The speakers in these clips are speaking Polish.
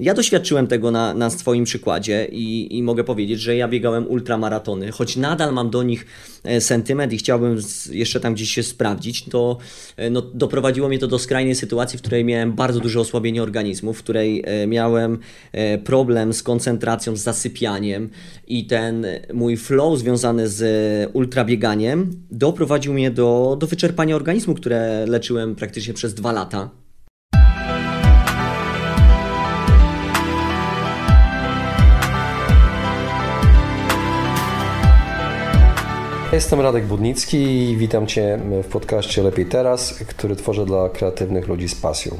Ja doświadczyłem tego na, na swoim przykładzie i, i mogę powiedzieć, że ja biegałem ultramaratony, choć nadal mam do nich e, sentyment i chciałbym jeszcze tam gdzieś się sprawdzić, to e, no, doprowadziło mnie to do skrajnej sytuacji, w której miałem bardzo duże osłabienie organizmu, w której e, miałem problem z koncentracją, z zasypianiem i ten mój flow związany z ultrabieganiem doprowadził mnie do, do wyczerpania organizmu, które leczyłem praktycznie przez dwa lata. Jestem Radek Budnicki i witam Cię w podcaście Lepiej Teraz, który tworzę dla kreatywnych ludzi z pasją.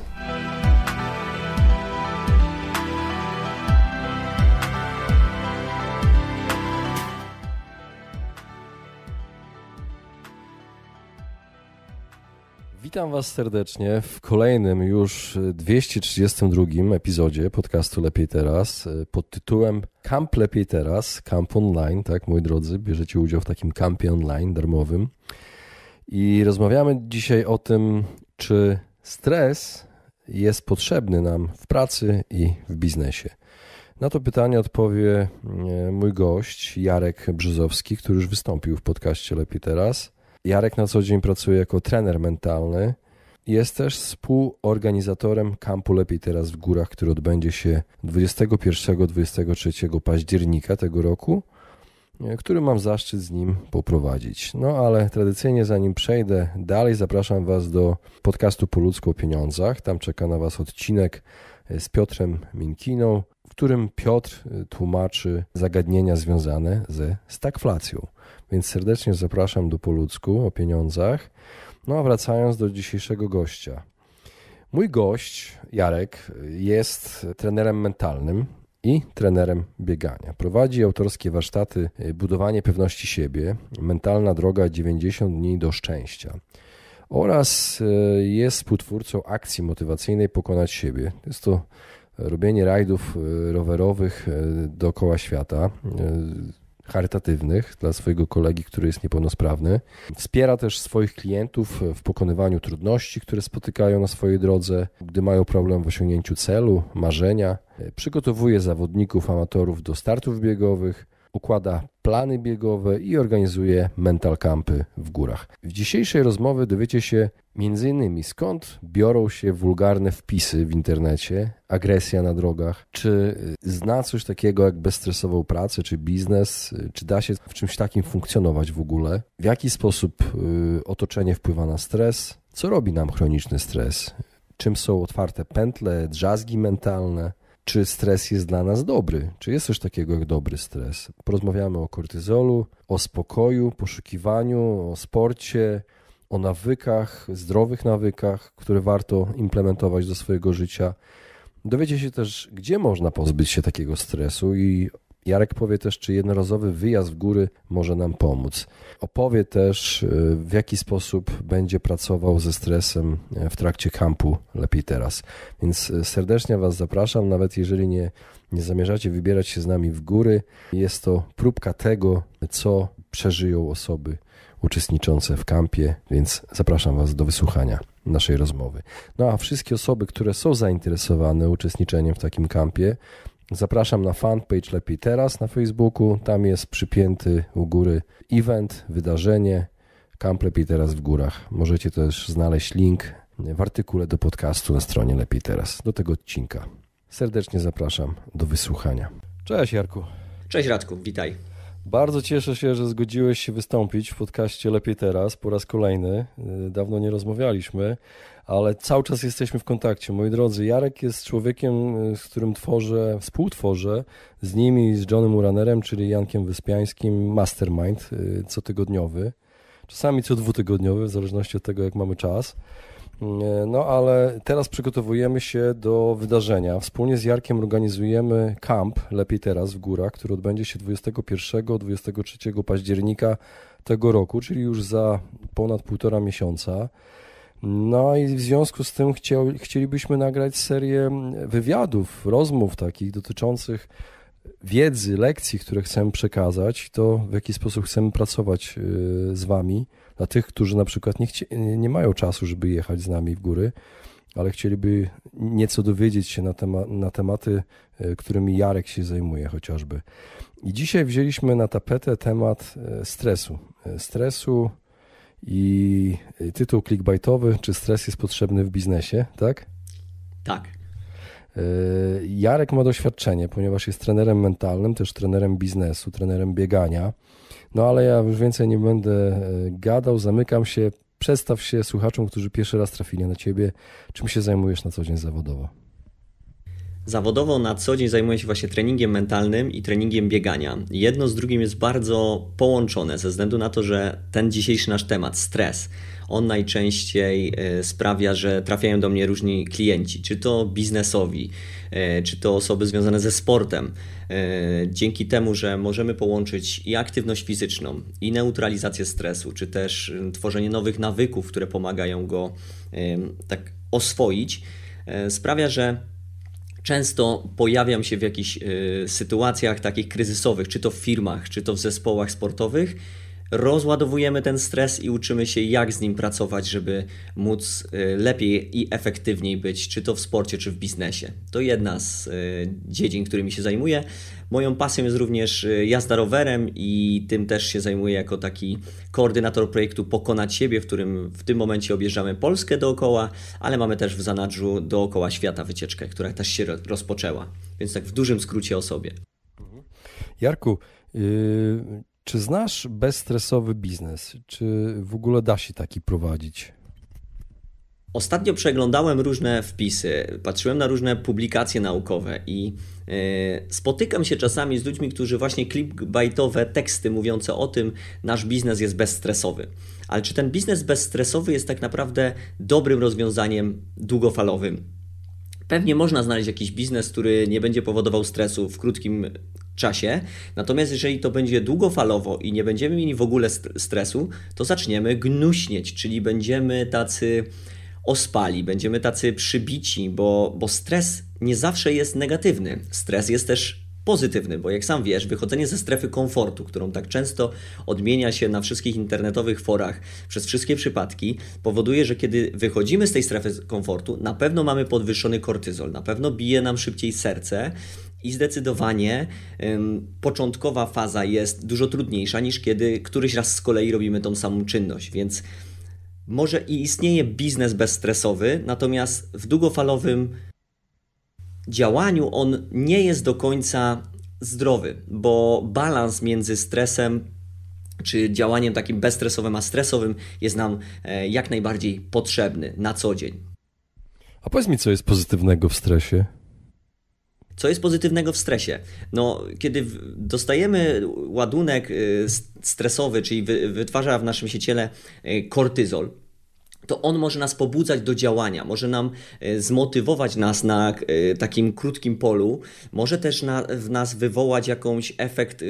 Witam Was serdecznie w kolejnym już 232 e, epizodzie podcastu Lepiej Teraz e, pod tytułem Camp Lepiej Teraz, Camp Online, tak moi drodzy, bierzecie udział w takim kampie online darmowym i rozmawiamy dzisiaj o tym, czy stres jest potrzebny nam w pracy i w biznesie. Na to pytanie odpowie e, mój gość Jarek Brzozowski, który już wystąpił w podcaście Lepiej Teraz – Jarek na co dzień pracuje jako trener mentalny. Jest też współorganizatorem kampu Lepiej Teraz w Górach, który odbędzie się 21-23 października tego roku, e, który mam zaszczyt z nim poprowadzić. No ale tradycyjnie, zanim przejdę dalej, zapraszam Was do podcastu Po Ludzku o Pieniądzach. Tam czeka na Was odcinek e, z Piotrem Minkiną, w którym Piotr e, tłumaczy zagadnienia związane ze stagflacją. Więc serdecznie zapraszam do Poludzku o pieniądzach. No a wracając do dzisiejszego gościa. Mój gość, Jarek, jest trenerem mentalnym i trenerem biegania. Prowadzi autorskie warsztaty y, Budowanie pewności siebie, Mentalna droga 90 dni do szczęścia oraz y, jest współtwórcą akcji motywacyjnej Pokonać siebie. Jest to robienie rajdów y, rowerowych dookoła świata charytatywnych dla swojego kolegi, który jest niepełnosprawny. Wspiera też swoich klientów w pokonywaniu trudności, które spotykają na swojej drodze, gdy mają problem w osiągnięciu celu, marzenia. Przygotowuje zawodników, amatorów do startów biegowych układa plany biegowe i organizuje mental campy w górach. W dzisiejszej rozmowie dowiecie się m.in. skąd biorą się wulgarne wpisy w internecie, agresja na drogach, czy zna coś takiego jak bezstresową pracę, czy biznes, czy da się w czymś takim funkcjonować w ogóle, w jaki sposób y, otoczenie wpływa na stres, co robi nam chroniczny stres, czym są otwarte pętle, drzazgi mentalne, czy stres jest dla nas dobry, czy jest coś takiego jak dobry stres. Porozmawiamy o kortyzolu, o spokoju, poszukiwaniu, o sporcie, o nawykach, zdrowych nawykach, które warto implementować do swojego życia. Dowiecie się też, gdzie można pozbyć się takiego stresu i Jarek powie też, czy jednorazowy wyjazd w góry może nam pomóc. Opowie też, y, w jaki sposób będzie pracował ze stresem y, w trakcie kampu lepiej teraz. Więc y, serdecznie Was zapraszam, nawet jeżeli nie, nie zamierzacie wybierać się z nami w góry, jest to próbka tego, co przeżyją osoby uczestniczące w kampie, więc zapraszam Was do wysłuchania naszej rozmowy. No a wszystkie osoby, które są zainteresowane uczestniczeniem w takim kampie, Zapraszam na fanpage Lepiej Teraz na Facebooku. Tam jest przypięty u góry event, wydarzenie Kamp Lepiej Teraz w Górach. Możecie też znaleźć link w artykule do podcastu na stronie Lepiej Teraz, do tego odcinka. Serdecznie zapraszam do wysłuchania. Cześć Jarku. Cześć Radku, witaj. Bardzo cieszę się, że zgodziłeś się wystąpić w podcaście Lepiej Teraz po raz kolejny. Y, dawno nie rozmawialiśmy, ale cały czas jesteśmy w kontakcie. Moi drodzy, Jarek jest człowiekiem, y, z którym tworzę, współtworzę z nimi, z Johnem Uranerem, czyli Jankiem Wyspiańskim, mastermind y, cotygodniowy, czasami co dwutygodniowy, w zależności od tego, jak mamy czas. Y, no ale teraz przygotowujemy się do wydarzenia. Wspólnie z Jarkiem organizujemy kamp Lepiej Teraz w górach, który odbędzie się 21-23 października tego roku, czyli już za ponad półtora miesiąca. No i w związku z tym chcielibyśmy nagrać serię wywiadów, rozmów takich dotyczących wiedzy, lekcji, które chcemy przekazać, to w jaki sposób chcemy pracować y, z Wami, dla tych, którzy na przykład nie, chci- nie mają czasu, żeby jechać z nami w góry, ale chcieliby nieco dowiedzieć się na, tema- na tematy, y, którymi Jarek się zajmuje chociażby. I dzisiaj wzięliśmy na tapetę temat y, stresu. Stresu, i y, tytuł clickbaitowy, czy stres jest potrzebny w biznesie, tak? Tak. Y, Jarek ma doświadczenie, ponieważ jest trenerem mentalnym, też trenerem biznesu, trenerem biegania. No ale ja już więcej nie będę y, gadał, zamykam się. Przedstaw się słuchaczom, którzy pierwszy raz trafili na ciebie. Czym się zajmujesz na co dzień zawodowo? Zawodowo na co dzień zajmuję się właśnie treningiem mentalnym i treningiem biegania. Jedno z drugim jest bardzo połączone ze względu na to, że ten dzisiejszy nasz temat, stres, on najczęściej e, sprawia, że trafiają do mnie różni klienci, czy to biznesowi, e, czy to osoby związane ze sportem. E, dzięki temu, że możemy połączyć i aktywność fizyczną, i neutralizację stresu, czy też tworzenie nowych nawyków, które pomagają go tak oswoić, sprawia, że Często pojawiam się w jakichś y, sytuacjach takich kryzysowych, czy to w firmach, czy to w zespołach sportowych, rozładowujemy ten stres i uczymy się, jak z nim pracować, żeby móc y, lepiej i efektywniej być, czy to w sporcie, czy w biznesie. To jedna z y, dziedzin, którymi się zajmuję. Moją pasją jest również y, jazda rowerem i tym też się zajmuję jako taki koordynator projektu Pokonać Siebie, w którym w tym momencie objeżdżamy Polskę dookoła, ale mamy też w zanadrzu dookoła świata wycieczkę, która też się rozpoczęła. Więc tak w dużym skrócie o sobie. Mhm. Jarku, yy czy znasz bezstresowy biznes? Czy w ogóle da się taki prowadzić? Ostatnio przeglądałem różne wpisy, patrzyłem na różne publikacje naukowe i e, spotykam się czasami z ludźmi, którzy właśnie clickbaitowe teksty mówiące o tym, nasz biznes jest bezstresowy. Ale czy ten biznes bezstresowy jest tak naprawdę dobrym rozwiązaniem długofalowym? Pewnie można znaleźć jakiś biznes, który nie będzie powodował stresu w krótkim czasie. Natomiast jeżeli to będzie długofalowo i nie będziemy mieli w ogóle stresu, to zaczniemy gnuśnieć, czyli będziemy tacy ospali, będziemy tacy przybici, bo, bo stres nie zawsze jest negatywny. Stres jest też pozytywny, bo jak sam wiesz, wychodzenie ze strefy komfortu, którą tak często odmienia się na wszystkich internetowych forach przez wszystkie przypadki, powoduje, że kiedy wychodzimy z tej strefy komfortu, na pewno mamy podwyższony kortyzol, na pewno bije nam szybciej serce, i zdecydowanie ym, początkowa faza jest dużo trudniejsza niż kiedy któryś raz z kolei robimy tą samą czynność, więc może i istnieje biznes bezstresowy, natomiast w długofalowym działaniu on nie jest do końca zdrowy, bo balans między stresem czy działaniem takim bezstresowym a stresowym jest nam e, jak najbardziej potrzebny na co dzień. A powiedz mi, co jest pozytywnego w stresie? Co jest pozytywnego w stresie? No, kiedy dostajemy ładunek y, stresowy, czyli wytwarza w naszym ciele y, kortyzol, to on może nas pobudzać do działania, może nam e, zmotywować nas na e, takim krótkim polu, może też na, w nas wywołać jakąś efekt e,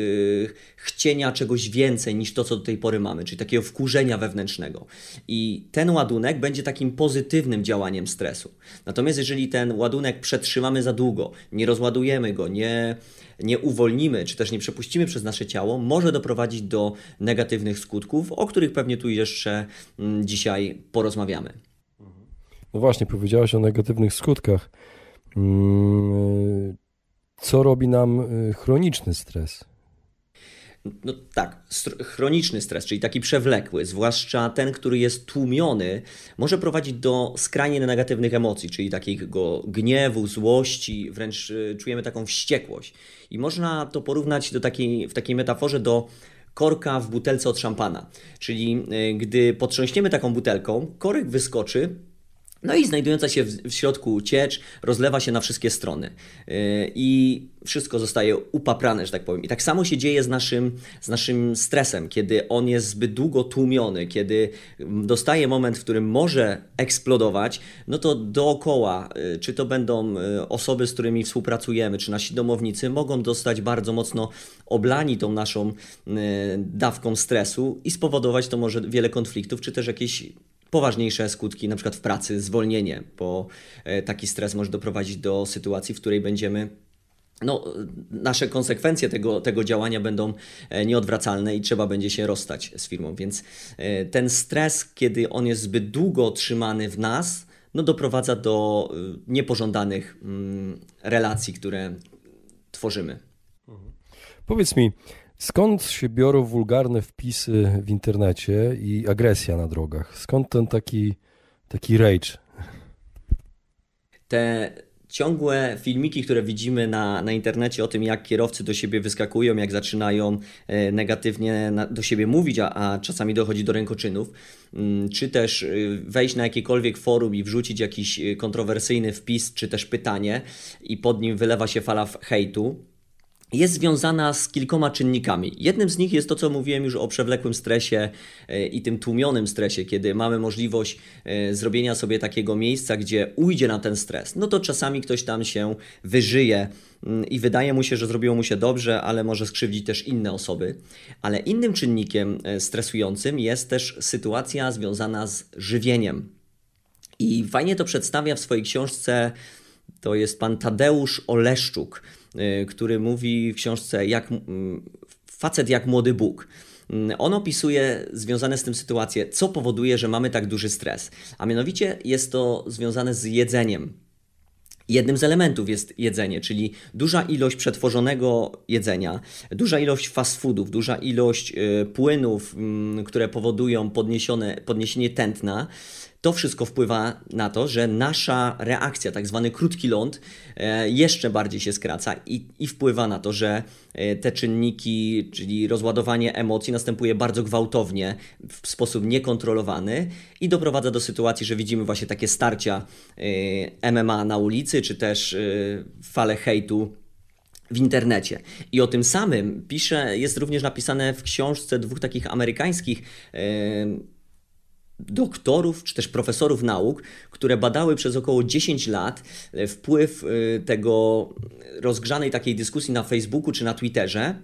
chcienia czegoś więcej niż to, co do tej pory mamy, czyli takiego wkurzenia wewnętrznego. I ten ładunek będzie takim pozytywnym działaniem stresu. Natomiast jeżeli ten ładunek przetrzymamy za długo, nie rozładujemy go, nie, nie uwolnimy, czy też nie przepuścimy przez nasze ciało, może doprowadzić do negatywnych skutków, o których pewnie tu jeszcze mm, dzisiaj porozmawiamy porozmawiamy. No właśnie, powiedziałeś o negatywnych skutkach. Mm, e, co robi nam e, chroniczny stres? No tak, chroniczny stres, czyli taki przewlekły, zwłaszcza ten, który jest tłumiony, może prowadzić do skrajnie negatywnych emocji, czyli takiego gniewu, złości, wręcz e, czujemy taką wściekłość. I można to porównać do takiej, w takiej metaforze do korka w butelce od szampana. Czyli y, gdy potrząśniemy taką butelką, korek wyskoczy no i znajdująca się w środku ciecz rozlewa się na wszystkie strony e, i wszystko zostaje upaprane, że tak powiem. I tak samo się dzieje z naszym, z naszym stresem, kiedy on jest zbyt długo tłumiony, kiedy dostaje moment, w którym może eksplodować, no to dookoła, e, czy to będą e, osoby, z którymi współpracujemy, czy nasi domownicy, mogą dostać bardzo mocno oblani tą naszą dawką stresu i spowodować to może wiele konfliktów, czy też jakieś poważniejsze skutki, na przykład w pracy, zwolnienie, bo e, taki stres może doprowadzić do sytuacji, w której będziemy no, nasze konsekwencje tego, tego działania będą e, nieodwracalne i trzeba będzie się rozstać z firmą. Więc e, ten stres, kiedy on jest zbyt długo trzymany w nas, no, doprowadza do niepożądanych mm, relacji, które tworzymy. Mhm. Powiedz mi, Skąd się biorą wulgarne wpisy w internecie i agresja na drogach? Skąd ten taki, taki rage? Te ciągłe filmiki, które widzimy na, na internecie o tym, jak kierowcy do siebie wyskakują, jak zaczynają e, negatywnie do siebie mówić, a, a czasami dochodzi do rękoczynów, mm, czy też e, wejść na jakiekolwiek forum i wrzucić jakiś e, kontrowersyjny wpis, czy też pytanie, i pod nim wylewa się fala hejtu jest związana z kilkoma czynnikami. Jednym z nich jest to, co mówiłem już o przewlekłym stresie e, i tym tłumionym stresie, kiedy mamy możliwość e, zrobienia sobie takiego miejsca, gdzie ujdzie na ten stres. No to czasami ktoś tam się wyżyje mm, i wydaje mu się, że zrobiło mu się dobrze, ale może skrzywdzić też inne osoby. Ale innym czynnikiem e, stresującym jest też sytuacja związana z żywieniem. I fajnie to przedstawia w swojej książce, to jest pan Tadeusz Oleszczuk Y, który mówi w książce jak facet jak młody Bóg. Y, on opisuje związane z tym sytuacje, co powoduje, że mamy tak duży stres. A mianowicie jest to związane z jedzeniem. Jednym z elementów jest jedzenie, czyli duża ilość przetworzonego jedzenia, duża ilość fast foodów, duża ilość y, płynów, mm, które powodują podniesione, podniesienie tętna to wszystko wpływa na to, że nasza reakcja, tak zwany krótki ląd, e, jeszcze bardziej się skraca i, i wpływa na to, że e, te czynniki, czyli rozładowanie emocji, następuje bardzo gwałtownie, w sposób niekontrolowany i doprowadza do sytuacji, że widzimy właśnie takie starcia e, MMA na ulicy, czy też fale hejtu w internecie. I o tym samym pisze, jest również napisane w książce dwóch takich amerykańskich doktorów czy też profesorów nauk, które badały przez około 10 lat e, wpływ e, tego rozgrzanej takiej dyskusji na Facebooku czy na Twitterze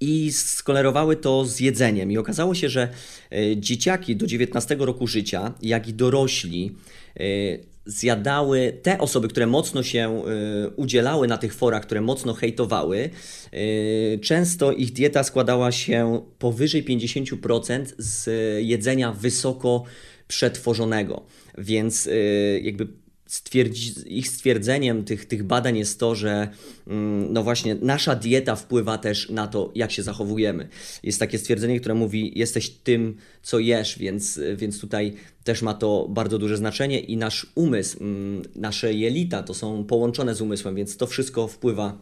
i skolerowały to z jedzeniem. I okazało się, że e, dzieciaki do 19 roku życia, jak i dorośli zjadały te osoby, które mocno się y, udzielały na tych forach, które mocno hejtowały, y, często ich dieta składała się powyżej 50% z jedzenia wysoko przetworzonego. Więc y, jakby ich stwierdzeniem tych, tych badań jest to, że mm, no właśnie nasza dieta wpływa też na to, jak się zachowujemy. Jest takie stwierdzenie, które mówi, jesteś tym, co jesz, więc, więc tutaj też ma to bardzo duże znaczenie i nasz umysł, mm, nasze jelita to są połączone z umysłem, więc to wszystko wpływa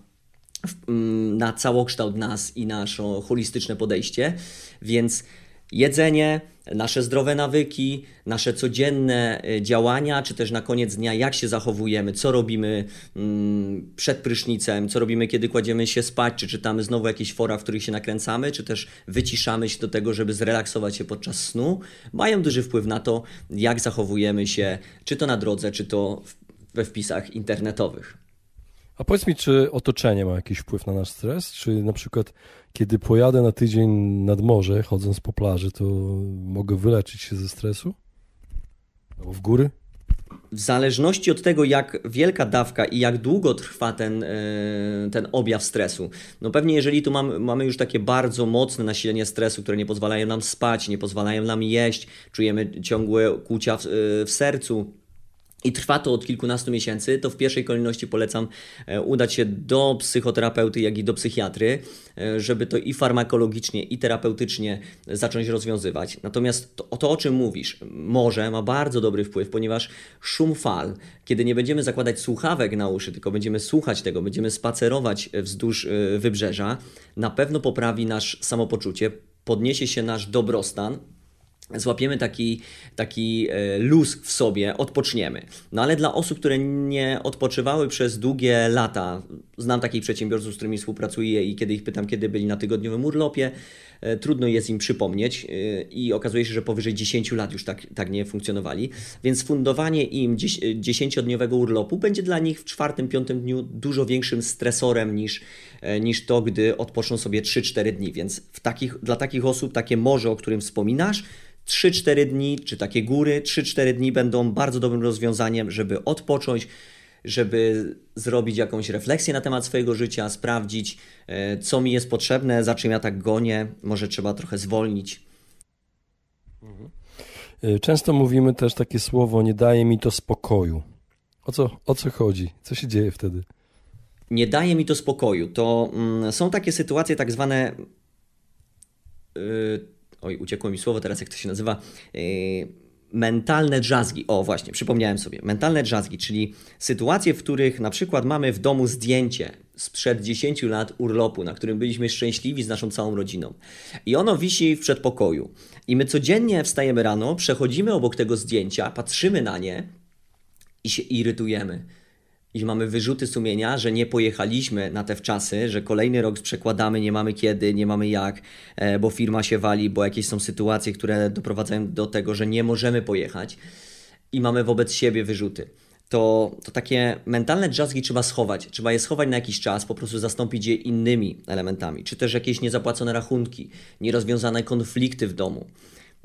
mm, na całokształt nas i nasze holistyczne podejście. Więc jedzenie, nasze zdrowe nawyki, nasze codzienne y, działania, czy też na koniec dnia, jak się zachowujemy, co robimy mm, przed prysznicem, co robimy, kiedy kładziemy się spać, czy czytamy znowu jakieś fora, w których się nakręcamy, czy też wyciszamy się do tego, żeby zrelaksować się podczas snu, mają duży wpływ na to, jak zachowujemy się, czy to na drodze, czy to we wpisach internetowych. A powiedz mi, czy otoczenie ma jakiś wpływ na nasz stres? Czy na przykład, kiedy pojadę na tydzień nad morze, chodząc po plaży, to mogę wyleczyć się ze stresu? Albo w góry? W zależności od tego, jak wielka dawka i jak długo trwa ten, e, ten objaw stresu. No pewnie, jeżeli tu mamy, mamy już takie bardzo mocne nasilenie stresu, które nie pozwalają nam spać, nie pozwalają nam jeść, czujemy ciągłe kłucia w, e, w sercu, i trwa to od kilkunastu miesięcy, to w pierwszej kolejności polecam e, udać się do psychoterapeuty, jak i do psychiatry, e, żeby to i farmakologicznie, i terapeutycznie zacząć rozwiązywać. Natomiast to, to o czym mówisz, może ma bardzo dobry wpływ, ponieważ szum fal, kiedy nie będziemy zakładać słuchawek na uszy, tylko będziemy słuchać tego, będziemy spacerować wzdłuż e, wybrzeża, na pewno poprawi nasz samopoczucie, podniesie się nasz dobrostan, złapiemy taki, taki e, luz w sobie, odpoczniemy. No ale dla osób, które nie odpoczywały przez długie lata, znam takich przedsiębiorców, z którymi współpracuję i kiedy ich pytam, kiedy byli na tygodniowym urlopie, e, trudno jest im przypomnieć e, i okazuje się, że powyżej 10 lat już tak, tak nie funkcjonowali. Więc fundowanie im 10-dniowego e, urlopu będzie dla nich w czwartym, piątym dniu dużo większym stresorem niż, niż to, gdy odpoczną sobie 3-4 dni. Więc w takich, dla takich osób takie morze, o którym wspominasz, 3-4 dni, czy takie góry, 3-4 dni będą bardzo dobrym rozwiązaniem, żeby odpocząć, żeby zrobić jakąś refleksję na temat swojego życia, sprawdzić, e, co mi jest potrzebne, za czym ja tak gonię, może trzeba trochę zwolnić. Mhm. E, często mówimy też takie słowo, nie daje mi to spokoju. O co, o co chodzi? Co się dzieje wtedy? Nie daje mi to spokoju. To mm, są takie sytuacje, tak zwane. Yy, oj, uciekło mi słowo teraz, jak to się nazywa. Yy, mentalne drzazgi. O, właśnie, przypomniałem sobie. Mentalne drzazgi, czyli sytuacje, w których na przykład mamy w domu zdjęcie sprzed 10 lat urlopu, na którym byliśmy szczęśliwi z naszą całą rodziną. I ono wisi w przedpokoju. I my codziennie wstajemy rano, przechodzimy obok tego zdjęcia, patrzymy na nie i się irytujemy i mamy wyrzuty sumienia, że nie pojechaliśmy na te wczasy, że kolejny rok przekładamy, nie mamy kiedy, nie mamy jak, e, bo firma się wali, bo jakieś są sytuacje, które doprowadzają do tego, że nie możemy pojechać i mamy wobec siebie wyrzuty. To, to takie mentalne drzazgi trzeba schować. Trzeba je schować na jakiś czas, po prostu zastąpić je innymi elementami, czy też jakieś niezapłacone rachunki, nierozwiązane konflikty w domu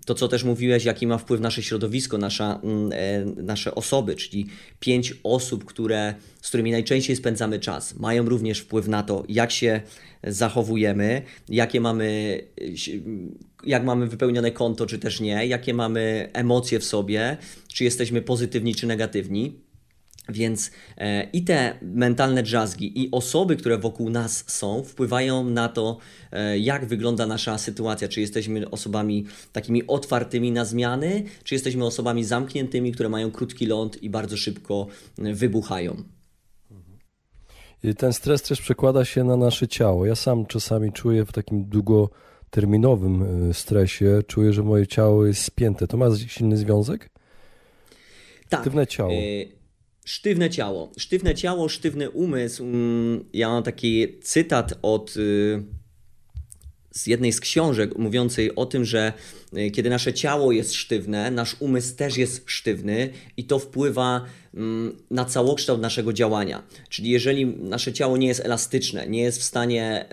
to, co też mówiłeś, jaki ma wpływ nasze środowisko, nasza, mm, e, nasze osoby, czyli pięć osób, które, z którymi najczęściej spędzamy czas, mają również wpływ na to, jak się zachowujemy, jakie mamy, jak mamy wypełnione konto, czy też nie, jakie mamy emocje w sobie, czy jesteśmy pozytywni, czy negatywni. Więc e, i te mentalne drzazgi, i osoby, które wokół nas są, wpływają na to, e, jak wygląda nasza sytuacja. Czy jesteśmy osobami takimi otwartymi na zmiany, czy jesteśmy osobami zamkniętymi, które mają krótki ląd i bardzo szybko wybuchają. I ten stres też przekłada się na nasze ciało. Ja sam czasami czuję w takim długoterminowym e, stresie, czuję, że moje ciało jest spięte. To ma silny związek? Tak. Aktywne ciało. Y Sztywne ciało. Sztywne ciało, sztywny umysł. Mm, ja mam taki cytat od y, z jednej z książek mówiącej o tym, że y, kiedy nasze ciało jest sztywne, nasz umysł też jest sztywny i to wpływa mm, na całokształt naszego działania. Czyli jeżeli nasze ciało nie jest elastyczne, nie jest w stanie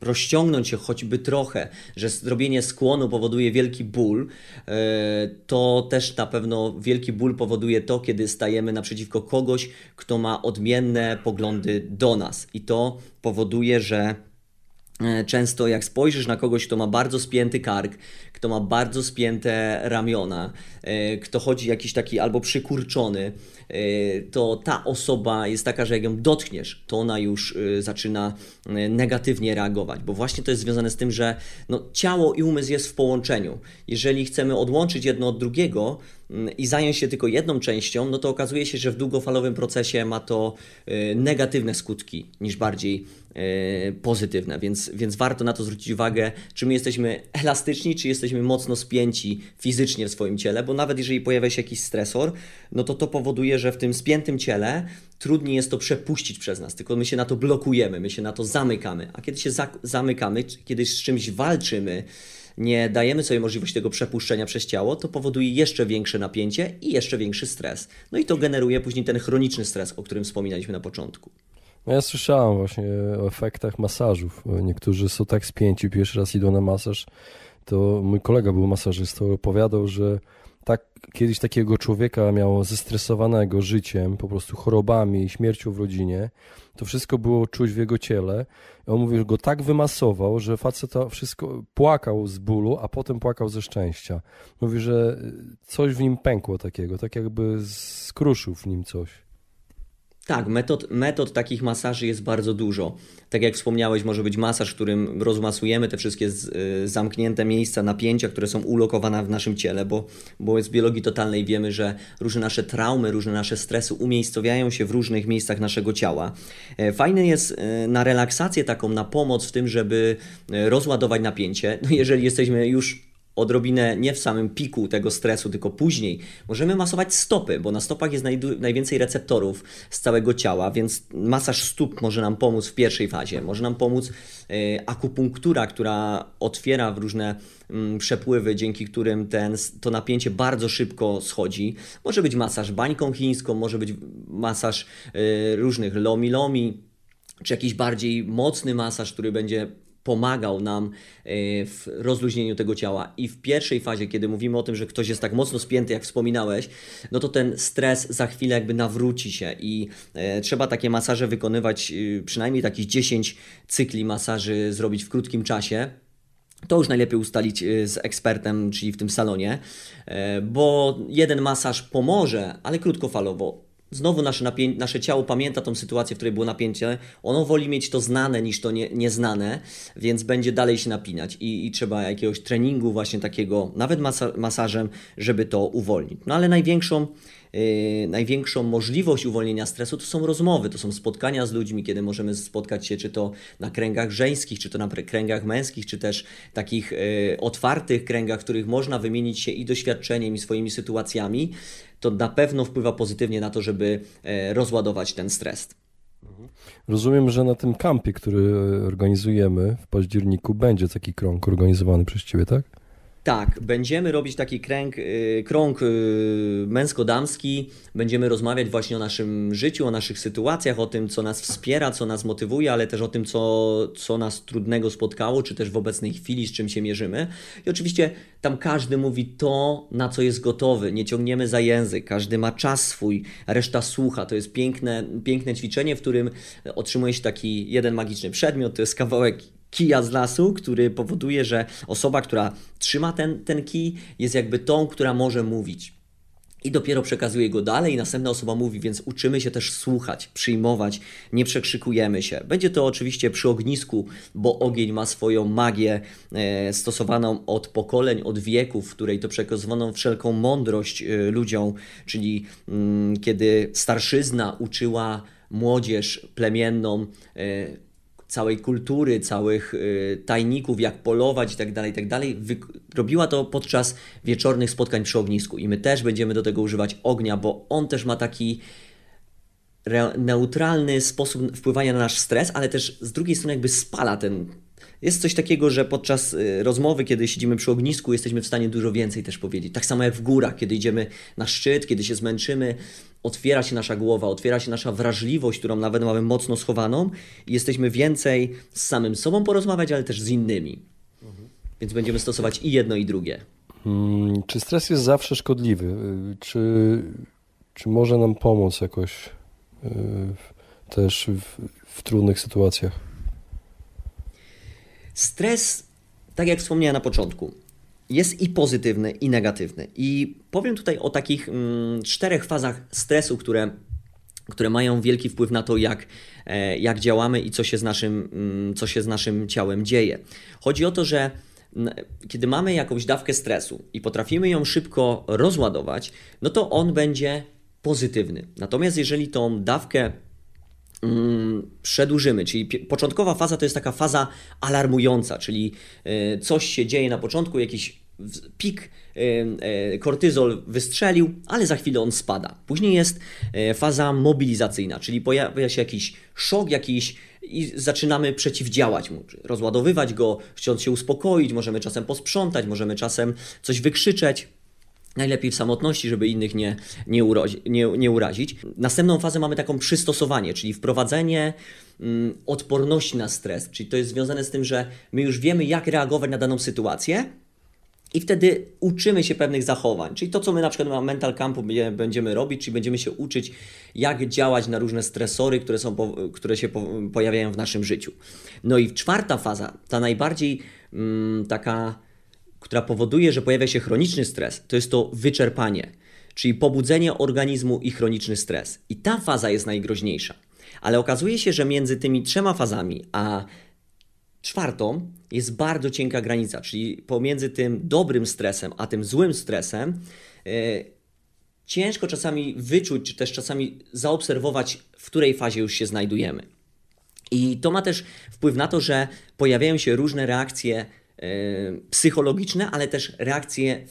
rozciągnąć się choćby trochę, że zrobienie skłonu powoduje wielki ból, e, to też na pewno wielki ból powoduje to, kiedy stajemy naprzeciwko kogoś, kto ma odmienne poglądy do nas. I to powoduje, że e, Często jak spojrzysz na kogoś, kto ma bardzo spięty kark, kto ma bardzo spięte ramiona, e, kto chodzi jakiś taki albo przykurczony, Y, to ta osoba jest taka, że jak ją dotkniesz, to ona już y, zaczyna y, negatywnie reagować, bo właśnie to jest związane z tym, że no, ciało i umysł jest w połączeniu. Jeżeli chcemy odłączyć jedno od drugiego, i zająć się tylko jedną częścią, no to okazuje się, że w długofalowym procesie ma to negatywne skutki niż bardziej pozytywne, więc, więc warto na to zwrócić uwagę, czy my jesteśmy elastyczni, czy jesteśmy mocno spięci fizycznie w swoim ciele, bo nawet jeżeli pojawia się jakiś stresor, no to to powoduje, że w tym spiętym ciele trudniej jest to przepuścić przez nas, tylko my się na to blokujemy, my się na to zamykamy. A kiedy się zamykamy, kiedy z czymś walczymy, nie dajemy sobie możliwości tego przepuszczenia przez ciało, to powoduje jeszcze większe napięcie i jeszcze większy stres. No i to generuje później ten chroniczny stres, o którym wspominaliśmy na początku. No ja słyszałem właśnie o efektach masażów. Niektórzy są tak spięci, pierwszy raz idą na masaż, to mój kolega był masażystą, opowiadał, że tak, kiedyś takiego człowieka miało zestresowanego życiem, po prostu chorobami i śmiercią w rodzinie, to wszystko było czuć w jego ciele. I on mówił, że go tak wymasował, że facet to wszystko płakał z bólu, a potem płakał ze szczęścia. Mówi, że coś w nim pękło takiego, tak jakby skruszył w nim coś. Tak, metod, metod takich masaży jest bardzo dużo. Tak jak wspomniałeś, może być masaż, którym rozmasujemy te wszystkie z, y, zamknięte miejsca napięcia, które są ulokowane w naszym ciele, bo, bo z biologii totalnej wiemy, że różne nasze traumy, różne nasze stresy umiejscowiają się w różnych miejscach naszego ciała. E, Fajne jest e, na relaksację taką, na pomoc w tym, żeby e, rozładować napięcie. No jeżeli jesteśmy już odrobinę nie w samym piku tego stresu, tylko później, możemy masować stopy, bo na stopach jest najwięcej receptorów z całego ciała, więc masaż stóp może nam pomóc w pierwszej fazie. Może nam pomóc y, akupunktura, która otwiera w różne mm, przepływy, dzięki którym ten, to napięcie bardzo szybko schodzi. Może być masaż bańką chińską, może być masaż y, różnych lomi-lomi, czy jakiś bardziej mocny masaż, który będzie pomagał nam e, w rozluźnieniu tego ciała. I w pierwszej fazie, kiedy mówimy o tym, że ktoś jest tak mocno spięty, jak wspominałeś, no to ten stres za chwilę jakby nawróci się i e, trzeba takie masaże wykonywać, y, przynajmniej takich 10 cykli masaży zrobić w krótkim czasie. To już najlepiej ustalić y, z ekspertem, czyli w tym salonie, e, bo jeden masaż pomoże, ale krótkofalowo Znowu nasze, napię- nasze ciało pamięta tą sytuację, w której było napięcie. Ono woli mieć to znane niż to nie- nieznane, więc będzie dalej się napinać I, i trzeba jakiegoś treningu właśnie takiego, nawet masa- masażem, żeby to uwolnić. No ale największą Y, największą możliwość uwolnienia stresu to są rozmowy, to są spotkania z ludźmi, kiedy możemy spotkać się czy to na kręgach żeńskich, czy to na kręgach męskich, czy też takich y, otwartych kręgach, w których można wymienić się i doświadczeniem, i swoimi sytuacjami. To na pewno wpływa pozytywnie na to, żeby e, rozładować ten stres. Rozumiem, że na tym kampie, który e, organizujemy w październiku, będzie taki krąg organizowany przez Ciebie, tak? Tak, będziemy robić taki kręg, y, krąg y, męsko-damski, będziemy rozmawiać właśnie o naszym życiu, o naszych sytuacjach, o tym, co nas wspiera, co nas motywuje, ale też o tym, co, co nas trudnego spotkało, czy też w obecnej chwili, z czym się mierzymy. I oczywiście tam każdy mówi to, na co jest gotowy, nie ciągniemy za język, każdy ma czas swój, reszta słucha. To jest piękne, piękne ćwiczenie, w którym otrzymuje się taki jeden magiczny przedmiot, to jest kawałek kija z lasu, który powoduje, że osoba, która trzyma ten, ten kij, jest jakby tą, która może mówić. I dopiero przekazuje go dalej, i następna osoba mówi, więc uczymy się też słuchać, przyjmować, nie przekrzykujemy się. Będzie to oczywiście przy ognisku, bo ogień ma swoją magię e, stosowaną od pokoleń, od wieków, w której to przekazywano wszelką mądrość e, ludziom, czyli mm, kiedy starszyzna uczyła młodzież plemienną. E, całej kultury, całych y, tajników, jak polować i tak dalej, tak dalej. robiła to podczas wieczornych spotkań przy ognisku. I my też będziemy do tego używać ognia, bo on też ma taki neutralny sposób wpływania na nasz stres, ale też z drugiej strony jakby spala ten jest coś takiego, że podczas y, rozmowy, kiedy siedzimy przy ognisku, jesteśmy w stanie dużo więcej też powiedzieć. Tak samo jak w górach, kiedy idziemy na szczyt, kiedy się zmęczymy, otwiera się nasza głowa, otwiera się nasza wrażliwość, którą nawet mamy mocno schowaną i jesteśmy więcej z samym sobą porozmawiać, ale też z innymi. Więc będziemy stosować i jedno, i drugie. Hmm, czy stres jest zawsze szkodliwy? Y, czy, czy może nam pomóc jakoś yy, też w, w trudnych sytuacjach? Stres, tak jak wspomniałem na początku, jest i pozytywny, i negatywny. I powiem tutaj o takich mm, czterech fazach stresu, które, które mają wielki wpływ na to, jak, e, jak działamy i co się, z naszym, mm, co się z naszym ciałem dzieje. Chodzi o to, że mm, kiedy mamy jakąś dawkę stresu i potrafimy ją szybko rozładować, no to on będzie pozytywny. Natomiast jeżeli tą dawkę Mm, przedłużymy. Czyli początkowa faza to jest taka faza alarmująca, czyli e, coś się dzieje na początku, jakiś pik, e, e, kortyzol wystrzelił, ale za chwilę on spada. Później jest faza mobilizacyjna, czyli pojawia się jakiś szok, jakiś i zaczynamy przeciwdziałać mu, rozładowywać go, chcąc się uspokoić, możemy czasem posprzątać, możemy czasem coś wykrzyczeć. Najlepiej w samotności, żeby innych nie, nie, urozi, nie, nie urazić. Następną fazę mamy taką przystosowanie, czyli wprowadzenie mm, odporności na stres. Czyli to jest związane z tym, że my już wiemy, jak reagować na daną sytuację, i wtedy uczymy się pewnych zachowań. Czyli to, co my na przykład na Mental Campu będziemy robić, czyli będziemy się uczyć, jak działać na różne stresory, które, są, które się pojawiają w naszym życiu. No i czwarta faza, ta najbardziej mm, taka która powoduje, że pojawia się chroniczny stres, to jest to wyczerpanie, czyli pobudzenie organizmu i chroniczny stres. I ta faza jest najgroźniejsza. Ale okazuje się, że między tymi trzema fazami a czwartą jest bardzo cienka granica, czyli pomiędzy tym dobrym stresem a tym złym stresem. Yy, ciężko czasami wyczuć, czy też czasami zaobserwować, w której fazie już się znajdujemy. I to ma też wpływ na to, że pojawiają się różne reakcje E, psychologiczne, ale też reakcje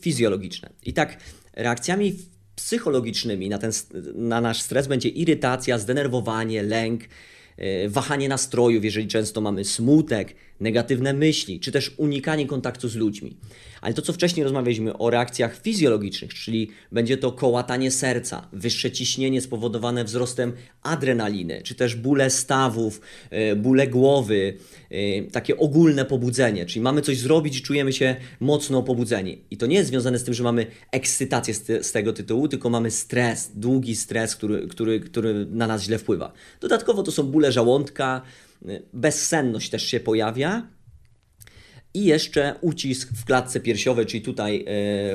fizjologiczne. I tak reakcjami psychologicznymi na, ten, na nasz stres będzie irytacja, zdenerwowanie, lęk, e, wahanie nastrojów, jeżeli często mamy smutek, negatywne myśli, czy też unikanie kontaktu z ludźmi. Ale to, co wcześniej rozmawialiśmy o reakcjach fizjologicznych, czyli będzie to kołatanie serca, wyższe ciśnienie spowodowane wzrostem adrenaliny, czy też bóle stawów, e, bóle głowy, e, takie ogólne pobudzenie, czyli mamy coś zrobić i czujemy się mocno pobudzeni. I to nie jest związane z tym, że mamy ekscytację z, tego tytułu, tylko mamy stres, długi stres, który, który, który na nas źle wpływa. Dodatkowo to są bóle żołądka, Y, bezsenność też się pojawia. I jeszcze ucisk w klatce piersiowej, czyli tutaj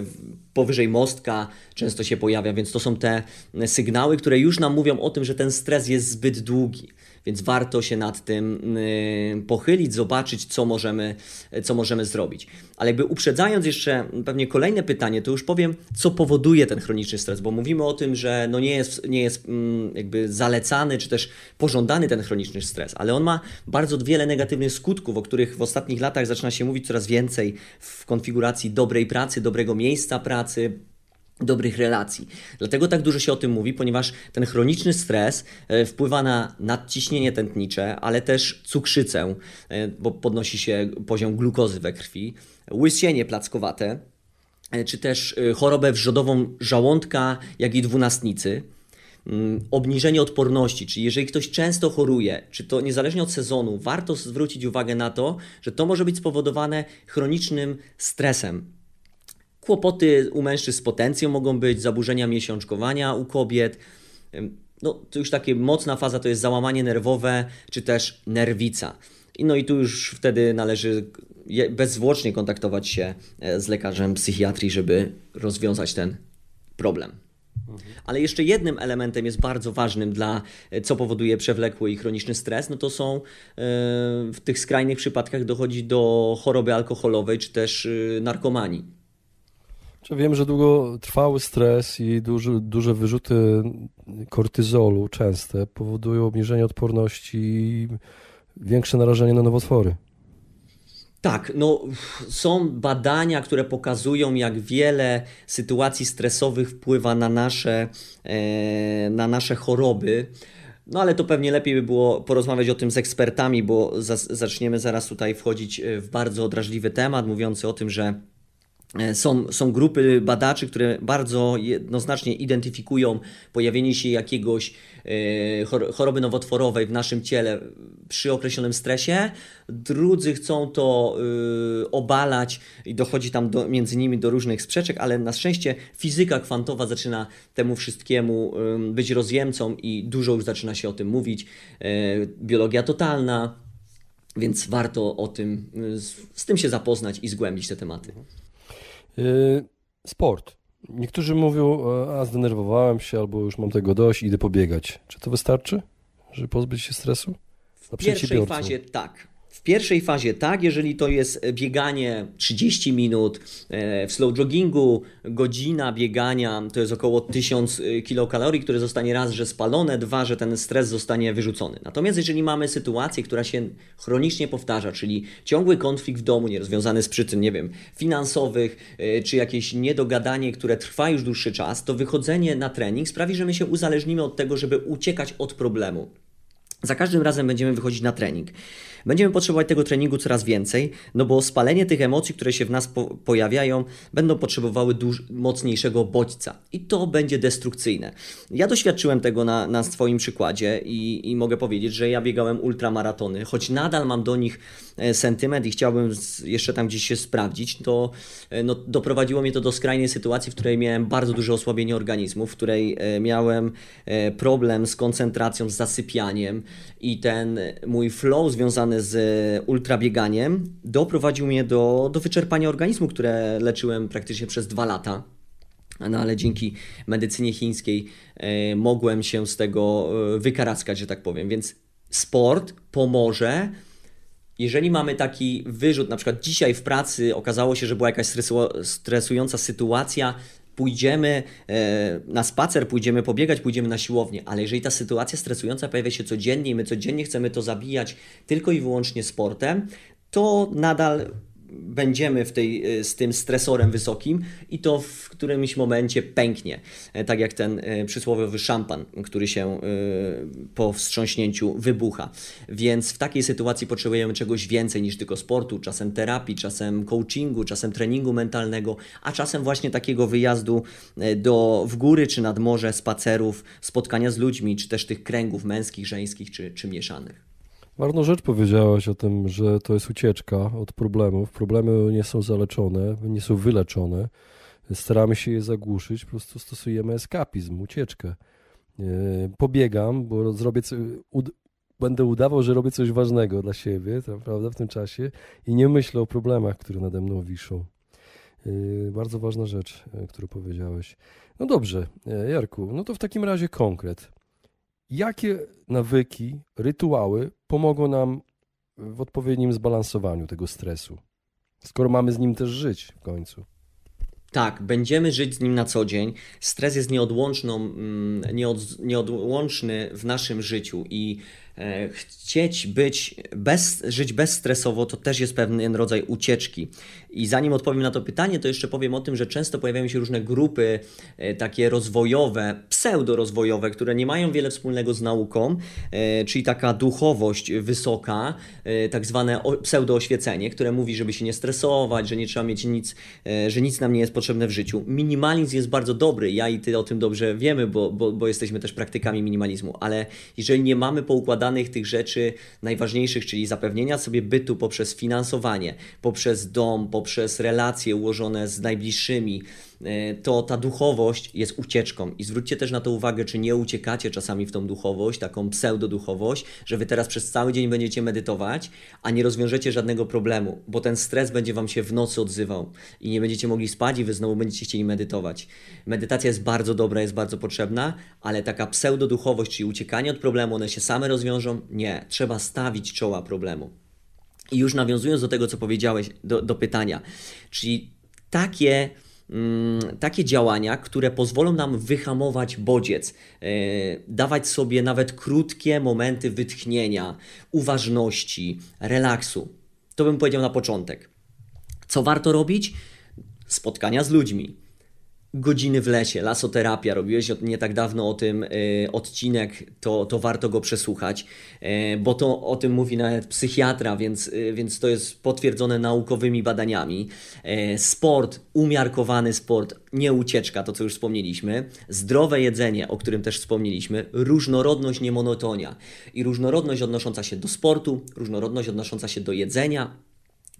y, powyżej mostka często się pojawia, więc to są te y, sygnały, które już nam mówią o tym, że ten stres jest zbyt długi. Więc warto się nad tym y, pochylić, zobaczyć, co możemy, co możemy zrobić. Ale jakby uprzedzając jeszcze pewnie kolejne pytanie, to już powiem, co powoduje ten chroniczny stres, bo mówimy o tym, że no nie jest, nie jest mm, jakby zalecany czy też pożądany ten chroniczny stres, ale on ma bardzo wiele negatywnych skutków, o których w ostatnich latach zaczyna się mówić coraz więcej w konfiguracji dobrej pracy, dobrego miejsca pracy dobrych relacji. Dlatego tak dużo się o tym mówi, ponieważ ten chroniczny stres e, wpływa na nadciśnienie tętnicze, ale też cukrzycę, e, bo podnosi się poziom glukozy we krwi, łysienie plackowate, e, czy też chorobę wrzodową żołądka, jak i dwunastnicy mm, obniżenie odporności, czyli jeżeli ktoś często choruje, czy to niezależnie od sezonu, warto zwrócić uwagę na to, że to może być spowodowane chronicznym stresem. Kłopoty u mężczyzn z potencją mogą być, zaburzenia miesiączkowania u kobiet. No, to już takie mocna faza to jest załamanie nerwowe czy też nerwica. I no i tu już wtedy należy bezwłocznie kontaktować się e, z lekarzem psychiatrii, żeby rozwiązać ten problem. Mhm. Ale jeszcze jednym elementem jest bardzo ważnym dla, e, co powoduje przewlekły i chroniczny stres, no to są e, w tych skrajnych przypadkach dochodzi do choroby alkoholowej czy też narkomanii wiem, że długotrwały stres i duży, duże wyrzuty kortyzolu częste powodują obniżenie odporności i większe narażenie na nowotwory. Tak, no są badania, które pokazują, jak wiele sytuacji stresowych wpływa na nasze, e, na nasze choroby. No ale to pewnie lepiej by było porozmawiać o tym z ekspertami, bo zaczniemy zaraz tutaj wchodzić e, w bardzo odrażliwy temat, mówiący o tym, że E, są, są grupy badaczy, które bardzo jednoznacznie identyfikują pojawienie się jakiegoś e, choroby nowotworowej w naszym ciele przy określonym stresie. Drudzy chcą to e, obalać i dochodzi tam do, między nimi do różnych sprzeczek, ale na szczęście fizyka kwantowa zaczyna temu wszystkiemu być rozjemcą i dużo już zaczyna się o tym mówić. Biologia totalna, więc warto o tym, z, z tym się zapoznać i zgłębić te tematy. Y, sport. Niektórzy mówią, e, a zdenerwowałem się, albo już mam tego dość, idę pobiegać. Czy to wystarczy, żeby pozbyć się stresu? W pierwszej fazie tak w pierwszej fazie tak, jeżeli to jest e, bieganie 30 minut, e, w slow joggingu godzina biegania to jest około 1000 e, kilokalorii, które zostanie raz, że spalone, dwa, że ten stres zostanie wyrzucony. Natomiast jeżeli mamy sytuację, która się chronicznie powtarza, czyli ciągły konflikt w domu, nierozwiązany z przyczyn, nie wiem, finansowych, czy jakieś niedogadanie, które trwa już dłuższy czas, to wychodzenie na trening sprawi, że my się uzależnimy od tego, żeby uciekać od problemu. Za każdym razem będziemy wychodzić na trening. Będziemy potrzebować tego treningu coraz więcej, no bo spalenie tych emocji, które się w nas po pojawiają, będą potrzebowały mocniejszego bodźca i to będzie destrukcyjne. Ja doświadczyłem tego na, na swoim przykładzie i, i mogę powiedzieć, że ja biegałem ultramaratony, choć nadal mam do nich e, sentyment i chciałbym jeszcze tam gdzieś się sprawdzić, to e, no, doprowadziło mnie to do skrajnej sytuacji, w której miałem bardzo duże osłabienie organizmu, w której e, miałem problem z koncentracją, z zasypianiem i ten mój flow związany z e, ultrabieganiem doprowadził mnie do, do wyczerpania organizmu, które leczyłem praktycznie przez dwa lata. No ale dzięki medycynie chińskiej y, mogłem się z tego y, wykaraskać, że tak powiem. Więc sport pomoże. Jeżeli mamy taki wyrzut, na przykład dzisiaj w pracy okazało się, że była jakaś stresu, stresująca sytuacja, pójdziemy e, na spacer, pójdziemy pobiegać, pójdziemy na siłownię, ale jeżeli ta sytuacja stresująca pojawia się codziennie i my codziennie chcemy to zabijać tylko i wyłącznie sportem, to nadal będziemy w tej, e, z tym stresorem wysokim i to w którymś momencie pęknie. E, tak jak ten e, przysłowiowy szampan, który się po wstrząśnięciu wybucha. Więc w takiej sytuacji potrzebujemy czegoś więcej niż tylko sportu, czasem terapii, czasem coachingu, czasem treningu mentalnego, a czasem właśnie takiego wyjazdu do, w góry czy nad morze, spacerów, spotkania z ludźmi, czy też tych kręgów męskich, żeńskich czy, czy mieszanych. Marną rzecz powiedziałaś o tym, że to jest ucieczka od problemów. Problemy nie są zaleczone, nie są wyleczone. Staramy się je zagłuszyć, po prostu stosujemy eskapizm, ucieczkę. E, pobiegam, bo zrobię, ud będę udawał, że robię coś ważnego dla siebie, prawda, w tym czasie i nie myślę o problemach, które nade mną wiszą. E, bardzo ważna rzecz, e, którą powiedziałeś. No dobrze, Jarku, no to w takim razie konkret. Jakie nawyki, rytuały pomogą nam w odpowiednim zbalansowaniu tego stresu? Skoro mamy z nim też żyć w końcu. Tak, będziemy żyć z nim na co dzień. Stres jest nieodłączną, mm, nieod, nieodłączny w naszym życiu i E, chcieć być bez, żyć bezstresowo to też jest pewien rodzaj ucieczki. I zanim odpowiem na to pytanie, to jeszcze powiem o tym, że często pojawiają się różne grupy e, takie rozwojowe, pseudorozwojowe, które nie mają wiele wspólnego z nauką, e, czyli taka duchowość wysoka, tak zwane pseudooświecenie, które mówi, żeby się nie stresować, że nie trzeba mieć nic, że nic nam nie jest potrzebne w życiu. Minimalizm jest bardzo dobry, ja i ty o tym dobrze wiemy, bo, bo, bo jesteśmy też praktykami minimalizmu, ale jeżeli nie mamy poukładanych danych tych rzeczy najważniejszych, czyli zapewnienia sobie bytu poprzez finansowanie, poprzez dom, poprzez relacje ułożone z najbliższymi, e, to ta duchowość jest ucieczką. I zwróćcie też na to uwagę, czy nie uciekacie czasami w tą duchowość, taką pseudoduchowość, że wy teraz przez cały dzień będziecie medytować, a nie rozwiążecie żadnego problemu, bo ten stres będzie wam się w nocy odzywał i nie będziecie mogli spać i wy znowu będziecie chcieli medytować. Medytacja jest bardzo dobra, jest bardzo potrzebna, ale taka pseudoduchowość, czyli uciekanie od problemu, one się same rozwiązują rozwiążą? Nie, trzeba stawić czoła problemu. I już nawiązując do tego, co powiedziałeś, do, do pytania, czyli takie mm, takie działania, które pozwolą nam wyhamować bodziec, yy, dawać sobie nawet krótkie momenty wytchnienia, uważności, relaksu. To bym powiedział na początek. Co warto robić? Spotkania z ludźmi. Godziny w lesie, lasoterapia, robiłeś nie tak dawno o tym y, odcinek, to, to warto go przesłuchać, y, bo to o tym mówi nawet psychiatra, więc, y, więc to jest potwierdzone naukowymi badaniami. sport, umiarkowany sport, nie ucieczka, to co już wspomnieliśmy, zdrowe jedzenie, o którym też wspomnieliśmy, różnorodność, nie monotonia i różnorodność odnosząca się do sportu, różnorodność odnosząca się do jedzenia,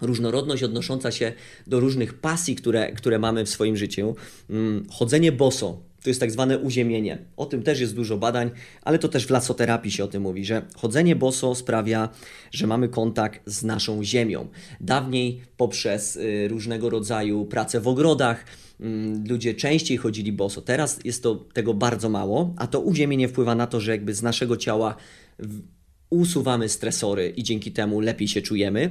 różnorodność odnosząca się do różnych pasji, które, które mamy w swoim życiu. Mm, chodzenie boso, to jest tak zwane uziemienie. O tym też jest dużo badań, ale to też w lasoterapii się o tym mówi, że chodzenie boso sprawia, że mamy kontakt z naszą ziemią. Dawniej poprzez y, różnego rodzaju pracę w ogrodach mm, ludzie częściej chodzili boso. Teraz jest to tego bardzo mało, a to uziemienie wpływa na to, że jakby z naszego ciała usuwamy stresory i dzięki temu lepiej się czujemy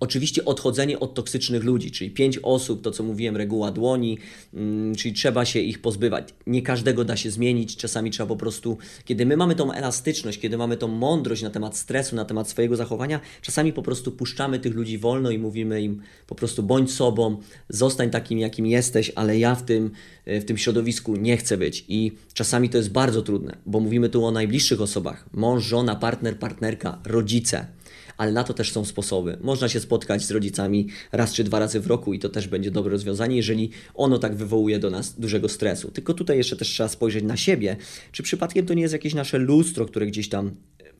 Oczywiście odchodzenie od toksycznych ludzi, czyli pięć osób, to co mówiłem, reguła dłoni, mm, czyli trzeba się ich pozbywać. Nie każdego da się zmienić, czasami trzeba po prostu, kiedy my mamy tą elastyczność, kiedy mamy tą mądrość na temat stresu, na temat swojego zachowania, czasami po prostu puszczamy tych ludzi wolno i mówimy im po prostu bądź sobą, zostań takim, jakim jesteś, ale ja w tym, e, w tym środowisku nie chcę być. I czasami to jest bardzo trudne, bo mówimy tu o najbliższych osobach: mąż, żona, partner, partnerka, rodzice ale na to też są sposoby. Można się spotkać z rodzicami raz czy dwa razy w roku i to też będzie dobre rozwiązanie, jeżeli ono tak wywołuje do nas dużego stresu. Tylko tutaj jeszcze też trzeba spojrzeć na siebie, czy przypadkiem to nie jest jakieś nasze lustro, które gdzieś tam e,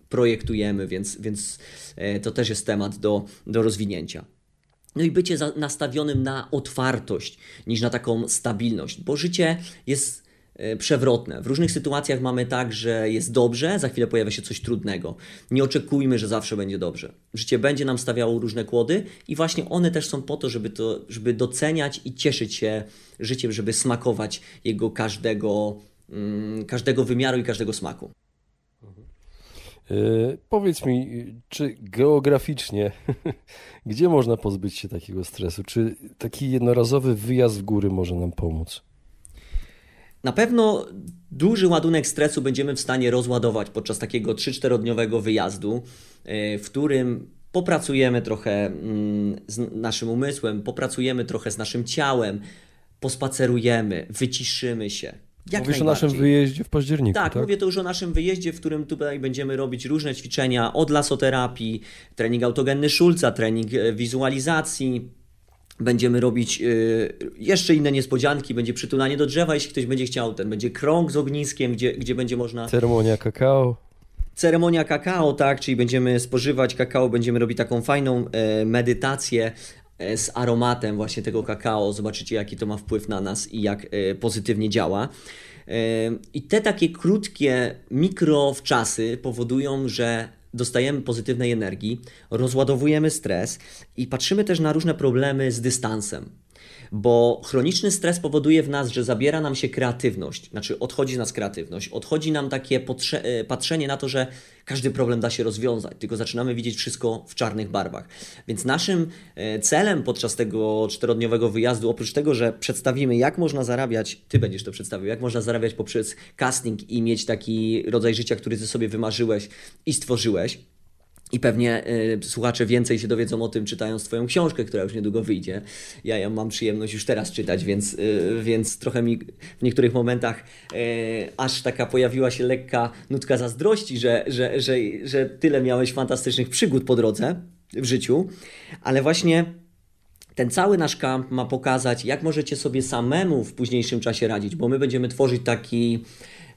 projektujemy, więc, więc e, to też jest temat do, do rozwinięcia. No i bycie nastawionym na otwartość niż na taką stabilność, bo życie jest E, przewrotne. W różnych sytuacjach mamy tak, że jest dobrze, za chwilę pojawia się coś trudnego. Nie oczekujmy, że zawsze będzie dobrze. Życie będzie nam stawiało różne kłody i właśnie one też są po to, żeby, to, żeby doceniać i cieszyć się życiem, żeby smakować jego każdego, mm, każdego wymiaru i każdego smaku. Yy, powiedz mi, czy geograficznie, gdzie można pozbyć się takiego stresu? Czy taki jednorazowy wyjazd w góry może nam pomóc? Na pewno duży ładunek stresu będziemy w stanie rozładować podczas takiego 3-4-dniowego wyjazdu, e, w którym popracujemy trochę mm, z naszym umysłem, popracujemy trochę z naszym ciałem, pospacerujemy, wyciszymy się. Jak Mówisz o naszym wyjeździe w październiku. Tak, tak, mówię to już o naszym wyjeździe, w którym tutaj będziemy robić różne ćwiczenia od lasoterapii, trening autogenny Szulca, trening e, wizualizacji, Będziemy robić y, jeszcze inne niespodzianki, będzie przytulanie do drzewa, jeśli ktoś będzie chciał, ten będzie krąg z ogniskiem, gdzie, gdzie będzie można... Ceremonia kakao ceremonia kakao, tak, czyli będziemy spożywać kakao, będziemy robić taką fajną e, medytację e, z aromatem właśnie tego kakao. Zobaczycie, jaki to ma wpływ na nas i jak e, pozytywnie działa. I te takie krótkie mikrowczasy powodują, że dostajemy pozytywnej energii, rozładowujemy stres i patrzymy też na różne problemy z dystansem bo chroniczny stres powoduje w nas, że zabiera nam się kreatywność, znaczy odchodzi z nas kreatywność, odchodzi nam takie e, patrzenie na to, że każdy problem da się rozwiązać, tylko zaczynamy widzieć wszystko w czarnych barwach. Więc naszym e, celem podczas tego czterodniowego wyjazdu, oprócz tego, że przedstawimy, jak można zarabiać, ty będziesz to przedstawił, jak można zarabiać poprzez casting i mieć taki rodzaj życia, który ty sobie wymarzyłeś i stworzyłeś, i pewnie y, słuchacze więcej się dowiedzą o tym, czytając Twoją książkę, która już niedługo wyjdzie. Ja ją mam przyjemność już teraz czytać, więc, y, więc trochę mi w niektórych momentach y, aż taka pojawiła się lekka nutka zazdrości, że, że, że, że tyle miałeś fantastycznych przygód po drodze w życiu. Ale właśnie ten cały nasz kamp ma pokazać, jak możecie sobie samemu w późniejszym czasie radzić, bo my będziemy tworzyć taki.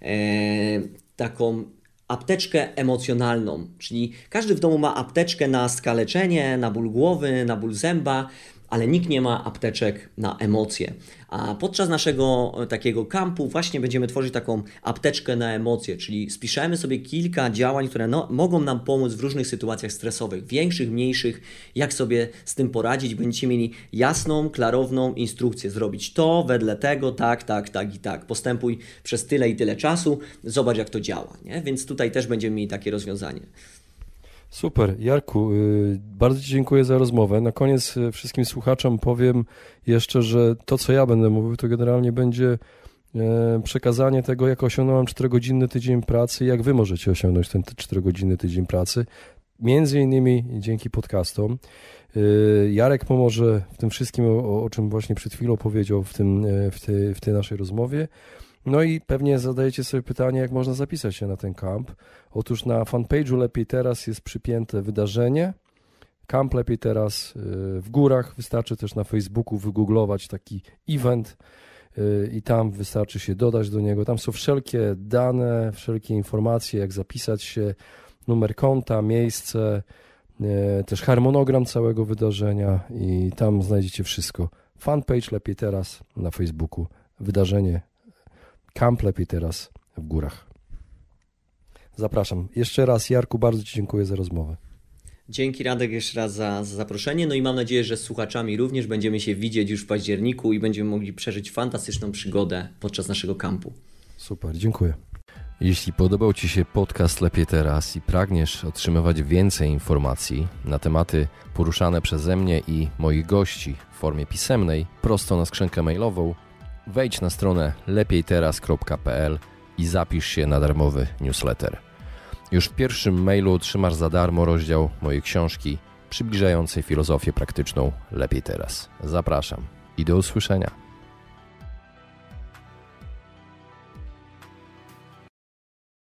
E, taką apteczkę emocjonalną, czyli każdy w domu ma apteczkę na skaleczenie, na ból głowy, na ból zęba, ale nikt nie ma apteczek na emocje. A podczas naszego e, takiego kampu właśnie będziemy tworzyć taką apteczkę na emocje, czyli spiszemy sobie kilka działań, które no, mogą nam pomóc w różnych sytuacjach stresowych, większych, mniejszych, jak sobie z tym poradzić. Będziecie mieli jasną, klarowną instrukcję zrobić to wedle tego, tak, tak, tak i tak. Postępuj przez tyle i tyle czasu, zobacz jak to działa. Nie? Więc tutaj też będziemy mieli takie rozwiązanie. Super. Jarku, y, bardzo Ci dziękuję za rozmowę. Na koniec y, wszystkim słuchaczom powiem jeszcze, że to, co ja będę mówił, to generalnie będzie y, przekazanie tego, jak osiągnąłem 4-godzinny tydzień pracy, jak Wy możecie osiągnąć ten 4-godzinny tydzień pracy. Między innymi dzięki podcastom. Jarek pomoże w tym wszystkim, o, o czym właśnie przed chwilą powiedział w, tym, w, tej, w tej naszej rozmowie. No i pewnie zadajecie sobie pytanie, jak można zapisać się na ten kamp. Otóż na fanpage'u Lepiej Teraz jest przypięte wydarzenie. Kamp Lepiej Teraz y, w górach. Wystarczy też na Facebooku wygooglować taki event y, i tam wystarczy się dodać do niego. Tam są wszelkie dane, wszelkie informacje, jak zapisać się, numer konta, miejsce, y, też harmonogram całego wydarzenia i tam znajdziecie wszystko. Fanpage Lepiej Teraz na Facebooku. Wydarzenie Kamp lepiej teraz w górach. Zapraszam. Jeszcze raz, Jarku, bardzo Ci dziękuję za rozmowę. Dzięki Radek jeszcze raz za, za, zaproszenie. No i mam nadzieję, że z słuchaczami również będziemy się widzieć już w październiku i będziemy mogli przeżyć fantastyczną przygodę podczas naszego kampu. Super, dziękuję. Jeśli podobał Ci się podcast Lepiej Teraz i pragniesz otrzymywać więcej informacji na tematy poruszane przeze mnie i moich gości w formie pisemnej, prosto na skrzynkę mailową wejdź na stronę lepiejteraz.pl i zapisz się na darmowy newsletter. Już w pierwszym mailu otrzymasz za darmo rozdział mojej książki przybliżającej filozofię praktyczną Lepiej Teraz. Zapraszam i do usłyszenia.